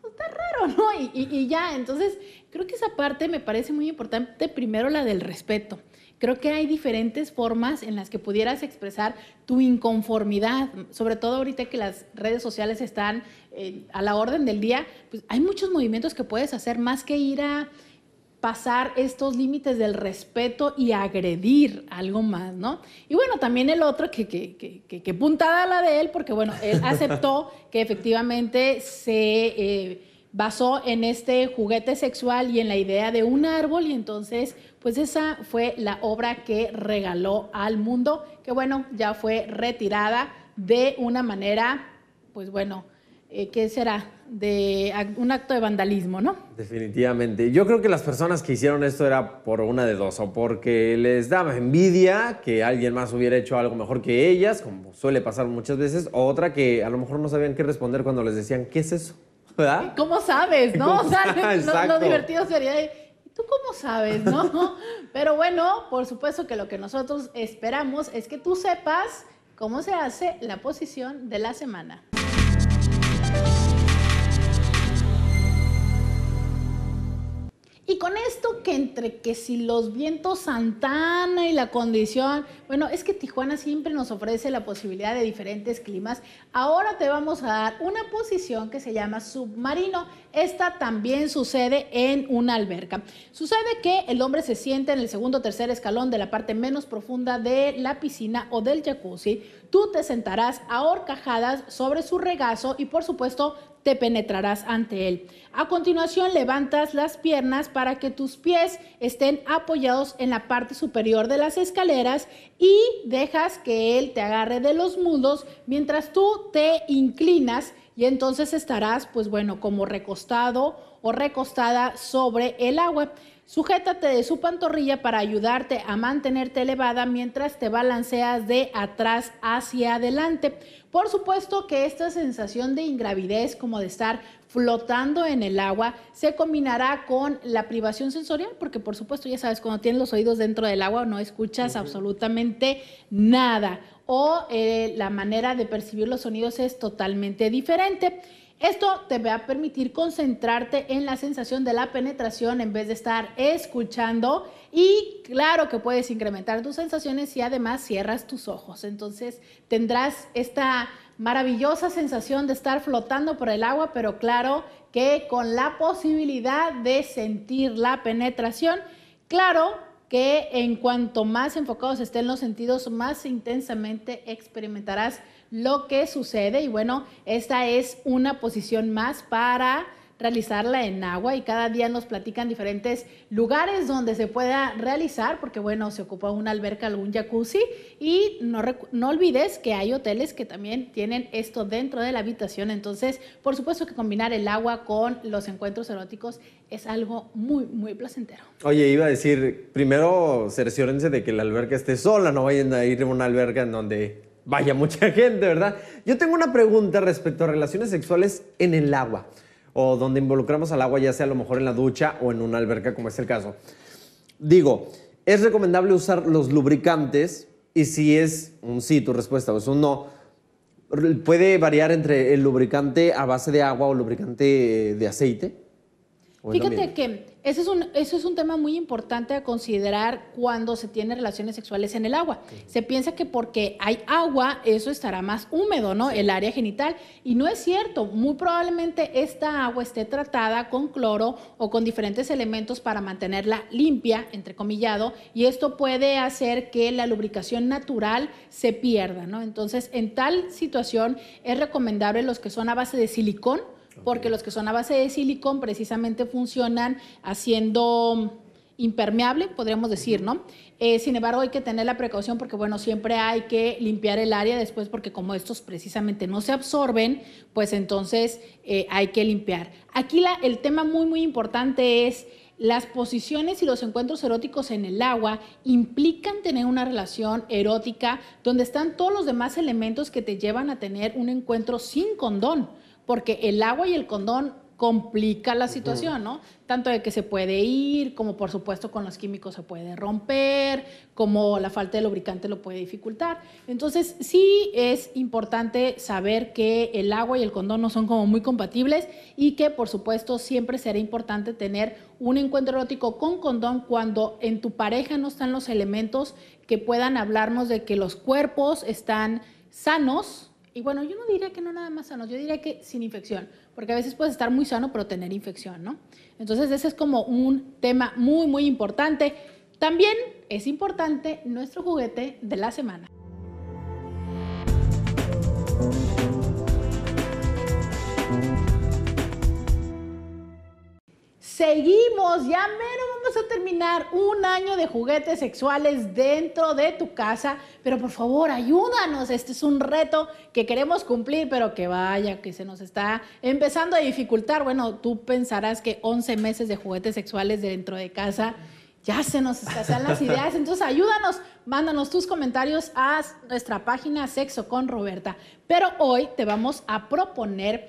pues está raro, ¿no? y, ya, entonces Creo que esa parte me parece muy importante, primero la del respeto. Creo que hay diferentes formas en las que pudieras expresar tu inconformidad, sobre todo ahorita que las redes sociales están eh, a la orden del día, pues hay muchos movimientos que puedes hacer más que ir a pasar estos límites del respeto y agredir algo más, ¿no? Y bueno, también el otro, que, que, que, puntada la de él, porque bueno, él aceptó que efectivamente se... Eh, basó en este juguete sexual y en la idea de un árbol y entonces pues esa fue la obra que regaló al mundo, que bueno, ya fue retirada de una manera, pues bueno, eh, ¿qué será? De un acto de vandalismo, ¿no? Definitivamente. Yo creo que las personas que hicieron esto era por una de dos, o porque les daba envidia que alguien más hubiera hecho algo mejor que ellas, como suele pasar muchas veces, o otra que a lo mejor no sabían qué responder cuando les decían, ¿qué es eso? ¿verdad? ¿Cómo sabes, no? o sea, lo, divertido sería ¿tú cómo sabes, no? Pero bueno, por supuesto que lo que nosotros esperamos es que tú sepas cómo se hace la posición de la semana. Y con esto que entre que si los vientos Santana y la condición, bueno, es que Tijuana siempre nos ofrece la posibilidad de diferentes climas. Ahora te vamos a dar una posición que se llama submarino. Esta también sucede en una alberca. Sucede que el hombre se siente en el segundo o tercer escalón de la parte menos profunda de la piscina o del jacuzzi. Tú te sentarás a sobre su regazo y por supuesto te penetrarás ante él. A continuación levantas las piernas para que tus pies estén apoyados en la parte superior de las escaleras y dejas que él te agarre de los muslos mientras tú te inclinas y entonces estarás, pues bueno, como recostado o recostada sobre el agua. Sujétate de su pantorrilla para ayudarte a mantenerte elevada mientras te balanceas de atrás hacia adelante. Por supuesto que esta sensación de ingravidez, como de estar flotando en el agua, se combinará con la privación sensorial, porque por supuesto ya sabes, cuando tienes los oídos dentro del agua no escuchas absolutamente nada o eh, la manera de percibir los sonidos es totalmente diferente. Esto te va a permitir concentrarte en la sensación de la penetración en vez de estar escuchando y claro que puedes incrementar tus sensaciones y además cierras tus ojos. Entonces tendrás esta maravillosa sensación de estar flotando por el agua, pero claro que con la posibilidad de sentir la penetración, claro que en cuanto más enfocados estén los sentidos, más intensamente experimentarás lo que sucede y bueno, esta es una posición más para realizarla en agua y cada día nos platican diferentes lugares donde se pueda realizar, porque bueno, se ocupa una alberca, algún jacuzzi y no, no olvides que hay hoteles que también tienen esto dentro de la habitación, entonces por supuesto que combinar el agua con los encuentros eróticos es algo muy, muy placentero. Oye, iba a decir, primero cerciórense de que la alberca esté sola, no vayan a ir a una alberca en donde vaya mucha gente, ¿verdad? Yo tengo una pregunta respecto a relaciones sexuales en el agua, o donde involucramos al agua, ya sea a lo mejor en la ducha o en una alberca, como es el caso. Digo, ¿es recomendable usar los lubricantes? Y si es un sí tu respuesta o es un no, puede variar entre el lubricante a base de agua o lubricante eh, de aceite. Fíjate que es un, eso es un tema muy importante a considerar cuando se tiene relaciones sexuales en el agua. Se piensa que porque hay agua, eso estará más húmedo, ¿no? El área genital. Y no es cierto. Muy probablemente esta agua esté tratada con cloro o con diferentes elementos para mantenerla limpia, entrecomillado, y esto puede hacer que la lubricación natural se pierda, ¿no? Entonces, en tal situación es recomendable los que son a base de silicón, porque los que son a base de silicón precisamente funcionan haciendo impermeable, podríamos decir, ¿no? Eh, sin embargo, hay que tener la precaución porque, bueno, siempre hay que limpiar el área después porque como estos precisamente no se absorben, pues entonces eh, hay que limpiar. Aquí el tema muy, muy importante es las posiciones y los encuentros eróticos en el agua implican tener una relación erótica donde están todos los demás elementos que te llevan a tener un encuentro sin condón porque el agua y el condón complica la situación, ¿no? Tanto de que se puede ir, como por supuesto con los químicos se puede romper, como la falta de lubricante lo puede dificultar. Entonces sí es importante saber que el agua y el condón no son como muy compatibles y que por supuesto siempre será importante tener un encuentro erótico con condón cuando en tu pareja no están los elementos que puedan hablarnos de que los cuerpos están sanos, y bueno, yo no diría que no nada más sanos, yo diría que sin infección, porque a veces puedes estar muy sano pero tener infección, ¿no? Entonces ese es como un tema muy, muy importante. También es importante nuestro juguete de la semana. Seguimos, ya menos vamos a terminar un año de juguetes sexuales dentro de tu casa, pero por favor ayúdanos, este es un reto que queremos cumplir, pero que vaya, que se nos está empezando a dificultar. Bueno, tú pensarás que 11 meses de juguetes sexuales dentro de casa ya se nos están las ideas. Entonces, ayúdanos, mándanos tus comentarios a nuestra página Sexo con Roberta. Pero hoy te vamos a proponer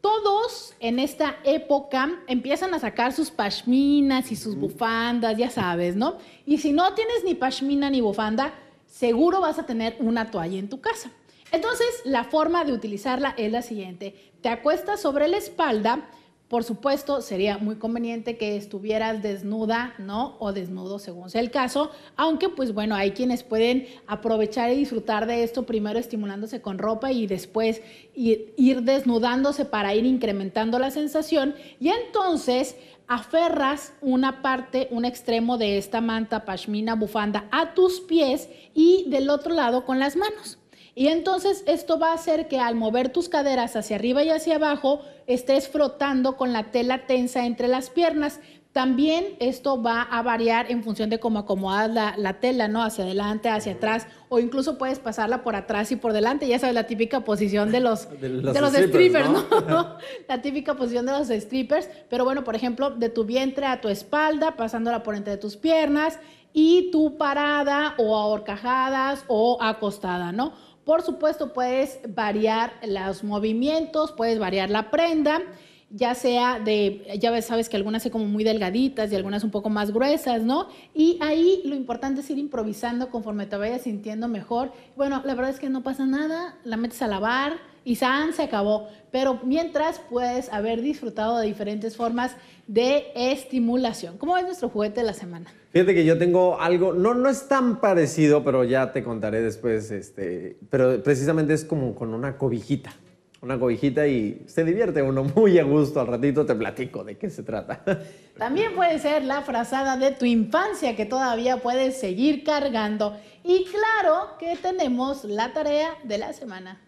todos en esta época empiezan a sacar sus pashminas y sus bufandas, ya sabes, ¿no? Y si no tienes ni pashmina ni bufanda, seguro vas a tener una toalla en tu casa. Entonces, la forma de utilizarla es la siguiente. Te acuestas sobre la espalda, por supuesto, sería muy conveniente que estuvieras desnuda, ¿no? O desnudo, según sea el caso, aunque pues bueno, hay quienes pueden aprovechar y disfrutar de esto, primero estimulándose con ropa y después ir, ir desnudándose para ir incrementando la sensación. Y entonces aferras una parte, un extremo de esta manta, pashmina, bufanda a tus pies y del otro lado con las manos. Y entonces esto va a hacer que al mover tus caderas hacia arriba y hacia abajo, estés frotando con la tela tensa entre las piernas. También esto va a variar en función de cómo acomodas la, tela, ¿no? Hacia adelante, hacia atrás, o incluso puedes pasarla por atrás y por delante. Ya sabes, la típica posición de los, los, strippers, ¿no? la típica posición de los strippers. Pero bueno, por ejemplo, de tu vientre a tu espalda, pasándola por entre tus piernas, y tu parada o ahorcajadas o acostada, ¿no? Por supuesto, puedes variar los movimientos, puedes variar la prenda, ya sea de, ya sabes que algunas son como muy delgaditas y algunas un poco más gruesas, ¿no? Y ahí lo importante es ir improvisando conforme te vayas sintiendo mejor. Bueno, la verdad es que no pasa nada, la metes a lavar, y San se acabó. Pero mientras puedes haber disfrutado de diferentes formas de estimulación. ¿Cómo es nuestro juguete de la semana? Fíjate que yo tengo algo, no, no es tan parecido, pero ya te contaré después. Este, pero precisamente es como con una cobijita una cobijita y se divierte uno muy a gusto. Al ratito te platico de qué se trata. También puede ser la frazada de tu infancia que todavía puedes seguir cargando. Y claro que tenemos la tarea de la semana.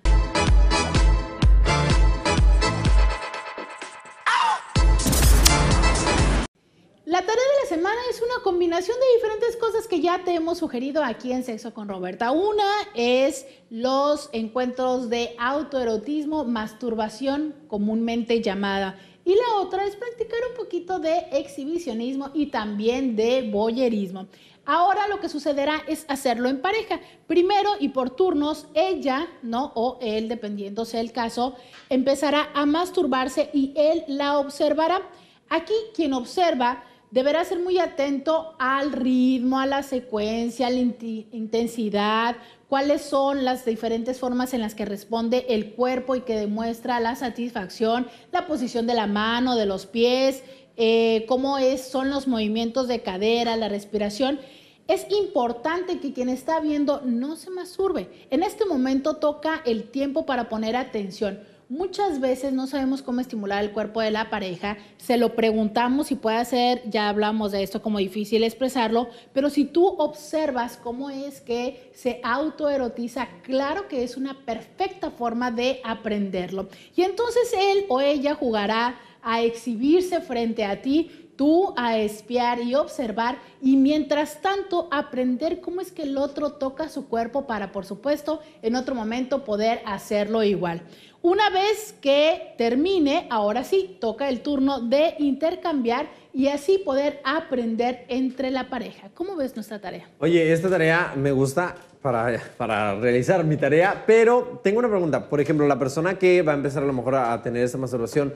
La tarea de la semana es una combinación de diferentes cosas que ya te hemos sugerido aquí en Sexo con Roberta. Una es los encuentros de autoerotismo, masturbación comúnmente llamada. Y la otra es practicar un poquito de exhibicionismo y también de boyerismo. Ahora lo que sucederá es hacerlo en pareja. Primero y por turnos, ella, ¿no? O él, dependiendo del el caso, empezará a masturbarse y él la observará. Aquí quien observa Deberá ser muy atento al ritmo, a la secuencia, a la intensidad, cuáles son las diferentes formas en las que responde el cuerpo y que demuestra la satisfacción, la posición de la mano, de los pies, eh, cómo es, son los movimientos de cadera, la respiración. Es importante que quien está viendo no se masturbe. En este momento toca el tiempo para poner atención. Muchas veces no sabemos cómo estimular el cuerpo de la pareja, se lo preguntamos si puede hacer, ya hablamos de esto como difícil expresarlo, pero si tú observas cómo es que se autoerotiza, claro que es una perfecta forma de aprenderlo. Y entonces él o ella jugará a exhibirse frente a ti tú a espiar y observar y mientras tanto aprender cómo es que el otro toca su cuerpo para, por supuesto, en otro momento poder hacerlo igual. Una vez que termine, ahora sí, toca el turno de intercambiar y así poder aprender entre la pareja. ¿Cómo ves nuestra tarea? Oye, esta tarea me gusta para, realizar mi tarea, pero tengo una pregunta. Por ejemplo, la persona que va a empezar a lo mejor a, tener esa masturbación,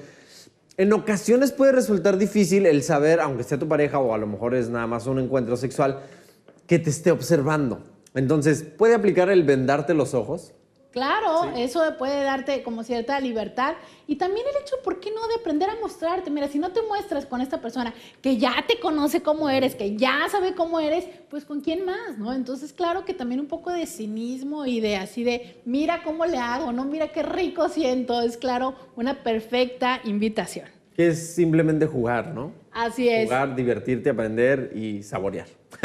en ocasiones puede resultar difícil el saber, aunque sea tu pareja o a lo mejor es nada más un encuentro sexual, que te esté observando. Entonces, puede aplicar el vendarte los ojos, Claro, eso puede darte como cierta libertad. Y también el hecho, ¿por qué no?, de aprender a mostrarte. Mira, si no te muestras con esta persona que ya te conoce cómo eres, que ya sabe cómo eres, pues con quién más, ¿no? Entonces, claro que también un poco de cinismo y de así de, mira cómo le hago, ¿no? Mira qué rico siento. Es claro, una perfecta invitación. Que es simplemente jugar, ¿no? Así es. Jugar, divertirte, aprender y saborear.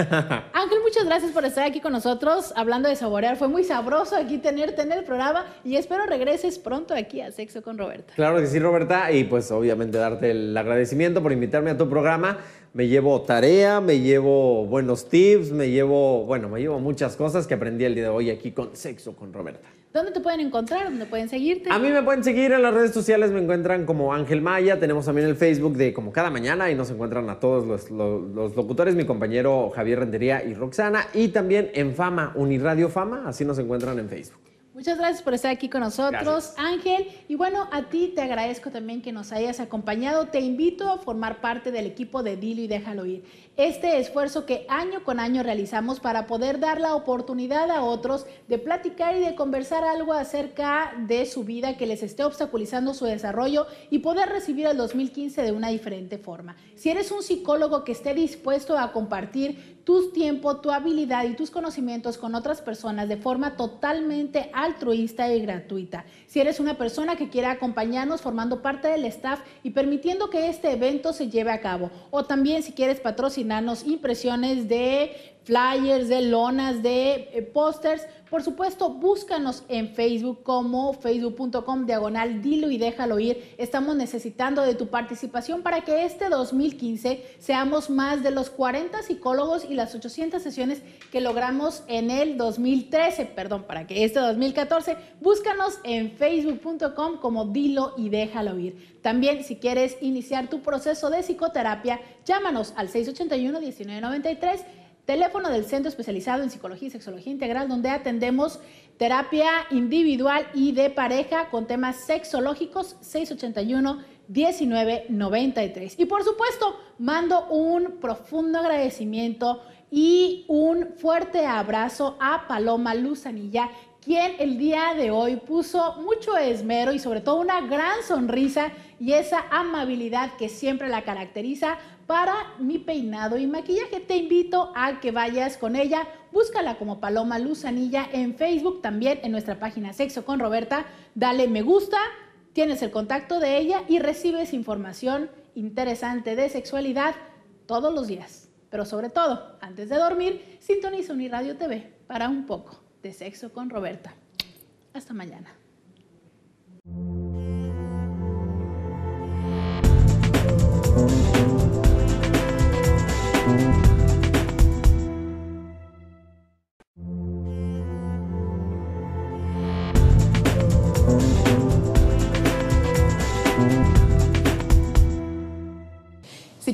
Ángel, muchas gracias por estar aquí con nosotros hablando de saborear. Fue muy sabroso aquí tenerte en el programa y espero regreses pronto aquí a Sexo con Roberta. Claro que sí, Roberta, y pues obviamente darte el agradecimiento por invitarme a tu programa. Me llevo tarea, me llevo buenos tips, me llevo, bueno, me llevo muchas cosas que aprendí el día de hoy aquí con Sexo con Roberta. ¿Dónde te pueden encontrar? ¿Dónde pueden seguirte? A mí me pueden seguir en las redes sociales, me encuentran como Ángel Maya, tenemos también el Facebook de como cada mañana y nos encuentran a todos los, locutores, mi compañero Javier Rentería y Roxana, y también en Fama, Uniradio Fama, así nos encuentran en Facebook. Muchas gracias por estar aquí con nosotros, Ángel. Y bueno, a ti te agradezco también que nos hayas acompañado. Te invito a formar parte del equipo de Dilo y Déjalo Ir este esfuerzo que año con año realizamos para poder dar la oportunidad a otros de platicar y de conversar algo acerca de su vida que les esté obstaculizando su desarrollo y poder recibir el 2015 de una diferente forma. Si eres un psicólogo que esté dispuesto a compartir tu tiempo, tu habilidad y tus conocimientos con otras personas de forma totalmente altruista y gratuita. Si eres una persona que quiera acompañarnos formando parte del staff y permitiendo que este evento se lleve a cabo. O también si quieres patrocinar nanos impresiones de flyers, de lonas, de eh, pósters. Por supuesto, búscanos en Facebook como facebook.com diagonal dilo y déjalo ir. Estamos necesitando de tu participación para que este 2015 seamos más de los 40 psicólogos y las 800 sesiones que logramos en el 2013, perdón, para que este 2014. Búscanos en facebook.com como dilo y déjalo ir. También si quieres iniciar tu proceso de psicoterapia, llámanos al 681 1993 teléfono del Centro Especializado en Psicología y Sexología Integral, donde atendemos terapia individual y de pareja con temas sexológicos 681 1993. Y por supuesto, mando un profundo agradecimiento y un fuerte abrazo a Paloma Luzanilla, quien el día de hoy puso mucho esmero y sobre todo una gran sonrisa y esa amabilidad que siempre la caracteriza para mi peinado y maquillaje. Te invito a que vayas con ella. Búscala como Paloma Luzanilla en Facebook, también en nuestra página Sexo con Roberta. Dale me gusta, tienes el contacto de ella y recibes información interesante de sexualidad todos los días. Pero sobre todo, antes de dormir, sintoniza Uniradio TV para un poco de Sexo con Roberta. Hasta mañana.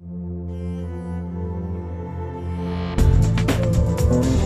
Thank you.